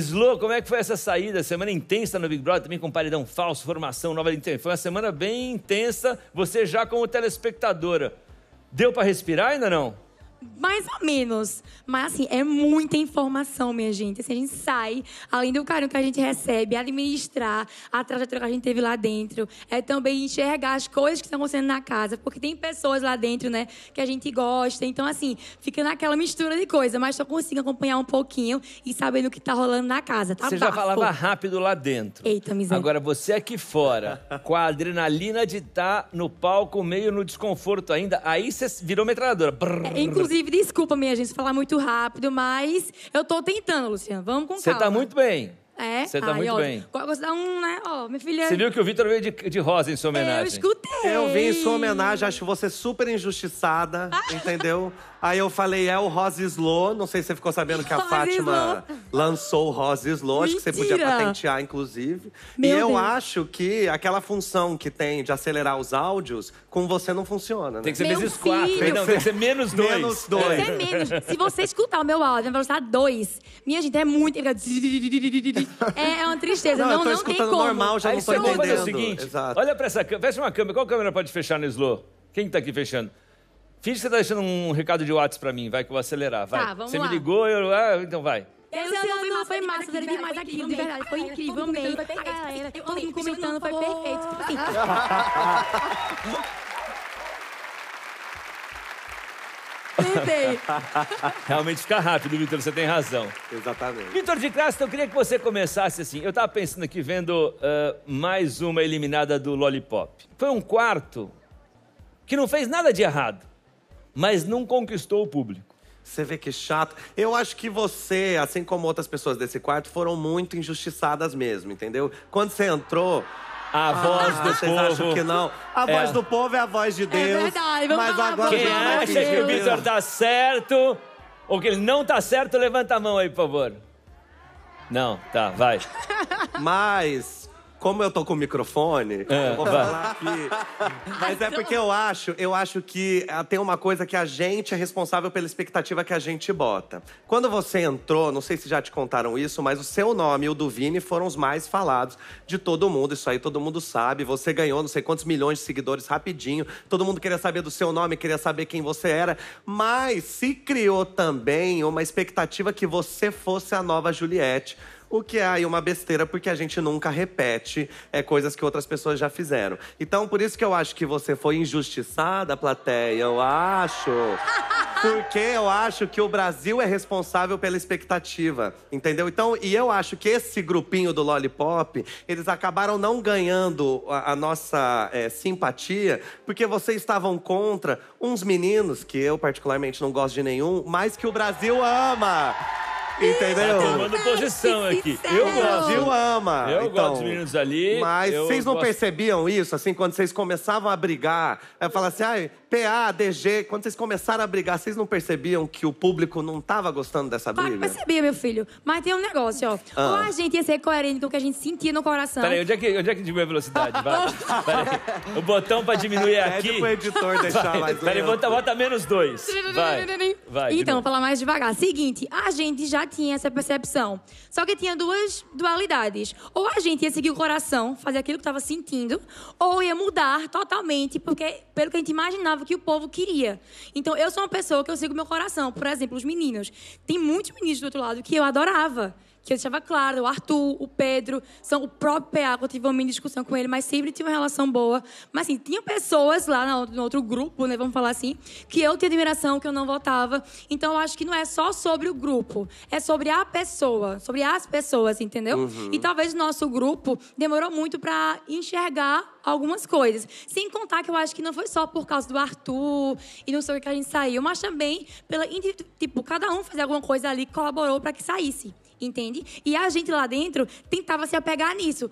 Slow, como é que foi essa saída? Semana intensa no Big Brother, também com paredão falso, formação nova. Foi uma semana bem intensa, você já como telespectadora. Deu para respirar ainda não? mais ou menos. Mas, assim, é muita informação, minha gente. Assim, a gente sai, além do carinho que a gente recebe, administrar a trajetória que a gente teve lá dentro. É também enxergar as coisas que estão acontecendo na casa. Porque tem pessoas lá dentro, né, que a gente gosta. Então, assim, fica naquela mistura de coisa. Mas só consigo acompanhar um pouquinho e sabendo o que está rolando na casa. Tá você bafo. já falava rápido lá dentro. Eita, miséria. Agora, você aqui fora, com a adrenalina de estar tá no palco, meio no desconforto ainda, aí você virou metralhadora. é, inclusive, Inclusive, desculpa, minha gente, falar muito rápido, mas eu tô tentando, Luciano. Vamos com calma. Você tá muito bem. É? Você tá Ai, muito ó, bem. Gosto de dar um, né? Ó, minha filha. Você viu que o Vitor veio de, de rosa em sua homenagem? Eu escutei. Eu vim em sua homenagem, acho você super injustiçada, ah. entendeu? Aí eu falei, é o Rose Slow. Não sei se você ficou sabendo que a Fátima Slow. lançou o Rose Slow. Acho que você podia patentear, inclusive. Meu e eu Deus. acho que aquela função que tem de acelerar os áudios, com você não funciona, né? Tem que ser meu menos filho. quatro. Não, tem que ser menos dois. Menos é. dois. Tem que ser menos. Se você escutar o meu áudio na velocidade dois, minha gente, é muito. É, é uma tristeza. Não, não, eu tô não tem como. normal, já Aí não tô você entendendo. fazer o seguinte, Exato. olha pra essa câmera, fecha uma câmera. Qual câmera pode fechar no né, slow? Quem tá aqui fechando? Finge que você tá deixando um recado de WhatsApp pra mim, vai que eu vou acelerar, vai. Tá, vamos você lá. me ligou, eu... Ah, então vai. Esse ano foi, massa, foi massa, teve demais mais aqui, de verdade. Foi incrível, amei. Todo mundo comentando, foi perfeito. Todo mundo comentando, foi perfeito. Tentei. Realmente fica rápido, Vitor, você tem razão. Exatamente. Vitor de Castro, eu queria que você começasse assim. Eu tava pensando aqui, vendo uh, mais uma eliminada do Lollipop. Foi um quarto que não fez nada de errado, mas não conquistou o público. Você vê que chato. Eu acho que você, assim como outras pessoas desse quarto, foram muito injustiçadas mesmo, entendeu? Quando você entrou, a ah, voz do vocês povo. acham que não? A é. voz do povo é a voz de é Deus. É verdade, vamos mas agora Quem é acha Deus. que o Vitor tá certo ou que ele não tá certo, levanta a mão aí, por favor. Não, tá, vai. mas como eu tô com o microfone, é, eu vou falar aqui. Mas é porque eu acho, eu acho que ah, tem uma coisa que a gente é responsável pela expectativa que a gente bota. Quando você entrou, não sei se já te contaram isso, mas o seu nome e o do Vini foram os mais falados de todo mundo. Isso aí todo mundo sabe. Você ganhou não sei quantos milhões de seguidores rapidinho. Todo mundo queria saber do seu nome, queria saber quem você era. Mas se criou também uma expectativa que você fosse a nova Juliette o que é aí uma besteira, porque a gente nunca repete é, coisas que outras pessoas já fizeram. Então, por isso que eu acho que você foi injustiçada, plateia, eu acho. Porque eu acho que o Brasil é responsável pela expectativa, entendeu? Então, e eu acho que esse grupinho do Lollipop, eles acabaram não ganhando a, a nossa é, simpatia, porque vocês estavam contra uns meninos, que eu particularmente não gosto de nenhum, mas que o Brasil ama. Entendeu? Tá tomando posição tá aqui. Eu gosto. eu ama. Eu então, gosto dos meninos ali. Mas vocês não gosto... percebiam isso, assim, quando vocês começavam a brigar? Eu falava assim, ai, PA, DG, quando vocês começaram a brigar, vocês não percebiam que o público não estava gostando dessa briga? Ah, percebia, meu filho. Mas tem um negócio, ó. Ah. Ou a gente ia ser coerente com o que a gente sentia no coração. Peraí, onde é que, onde é que diminui a velocidade? o botão pra diminuir é, é aqui. Pede pro tipo editor deixar vai, mais Peraí, bota, bota menos dois. Vai, vai. Então, falar mais devagar. Seguinte, a gente já tinha essa percepção. Só que tinha duas dualidades. Ou a gente ia seguir o coração, fazer aquilo que estava sentindo, ou ia mudar totalmente, porque pelo que a gente imaginava que o povo queria. Então, eu sou uma pessoa que eu sigo meu coração. Por exemplo, os meninos. Tem muitos meninos do outro lado que eu adorava que eu deixava claro, o Arthur, o Pedro, são o próprio PA, que eu tive uma mini discussão com ele, mas sempre tinha uma relação boa. Mas assim, tinha pessoas lá no outro grupo, né, vamos falar assim, que eu tinha admiração, que eu não votava. Então eu acho que não é só sobre o grupo, é sobre a pessoa, sobre as pessoas, entendeu? Uhum. E talvez o nosso grupo demorou muito para enxergar algumas coisas. Sem contar que eu acho que não foi só por causa do Arthur e não sei o que a gente saiu, mas também pela tipo, cada um fazer alguma coisa ali colaborou para que saísse entende? E a gente lá dentro tentava se apegar nisso.